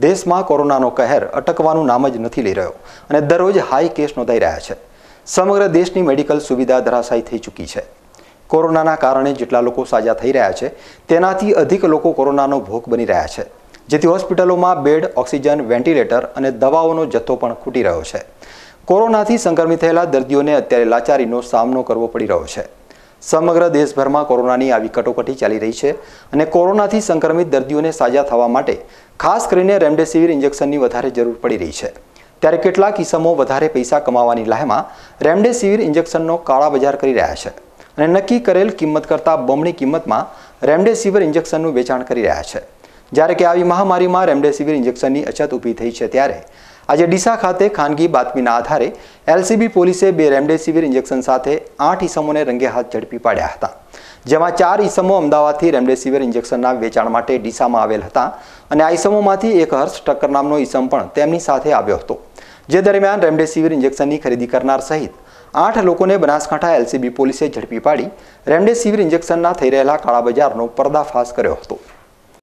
દેશમાં કોરોનાનો કહેર અટકવાનું નામ જ નથી લઈ રહ્યો અને દરરોજ હાઈ કેસ નોંધાઈ રહ્યા છે સમગ્ર દેશની મેડિકલ સુવિધા ધરાશાયી થઈ ચૂકી છે કોરોનાના કારણે જેટલા લોકો સાજા થઈ રહ્યા છે તેનાથી અધિક લોકો કોરોનાનો ભોગ બની રહ્યા છે જેથી હોસ્પિટલોમાં બેડ ઓક્સિજન વેન્ટિલેટર અને દવાઓનો જથ્થો પણ ખૂટી રહ્યો છે કોરોનાથી સંક્રમિત થયેલા દર્દીઓને અત્યારે લાચારીનો સામનો કરવો પડી રહ્યો છે સમગ્ર દેશભરમાં કોરોનાની આવી કટોકટી ચાલી રહી છે અને કોરોનાથી સંક્રમિત દર્દીઓને સાજા થવા માટે ખાસ કરીને રેમડેસિવિર ઇન્જેક્શનની વધારે જરૂર પડી રહી છે ત્યારે કેટલાક કિસ્મો વધારે પૈસા કમાવાની લહેમાં રેમડેસિવિર ઇન્જેક્શનનો કાળા બજાર કરી રહ્યા છે અને નક્કી કરેલ કિંમત કરતાં બમણી કિંમતમાં રેમડેસિવિર ઇન્જેક્શનનું વેચાણ કરી રહ્યા છે જ્યારે કે આવી મહામારીમાં રેમડેસિવિર ઇન્જેક્શનની અછત ઊભી થઈ છે ત્યારે આજે ડીસા ખાતે ખાનગી બાતમીના આધારે એલસીબી પોલીસે બે રેમડેસિવિર ઇન્જેક્શન સાથે આઠ ઇસમોને રંગે હાથ ઝડપી પાડ્યા હતા જેમાં ચાર ઇસમો અમદાવાદથી રેમડેસિવિર ઇન્જેક્શનના વેચાણ માટે ડીસામાં આવેલ હતા અને આ ઇસમોમાંથી એક હર્ષ ટક્કર નામનો ઇસમ પણ તેમની સાથે આવ્યો હતો જે દરમિયાન રેમડેસિવિર ઇન્જેક્શનની ખરીદી કરનાર સહિત આઠ લોકોને બનાસકાંઠા એલસીબી પોલીસે ઝડપી પાડી રેમડેસિવિર ઇન્જેક્શનના થઈ રહેલા કાળા બજારનો પર્દાફાશ કર્યો હતો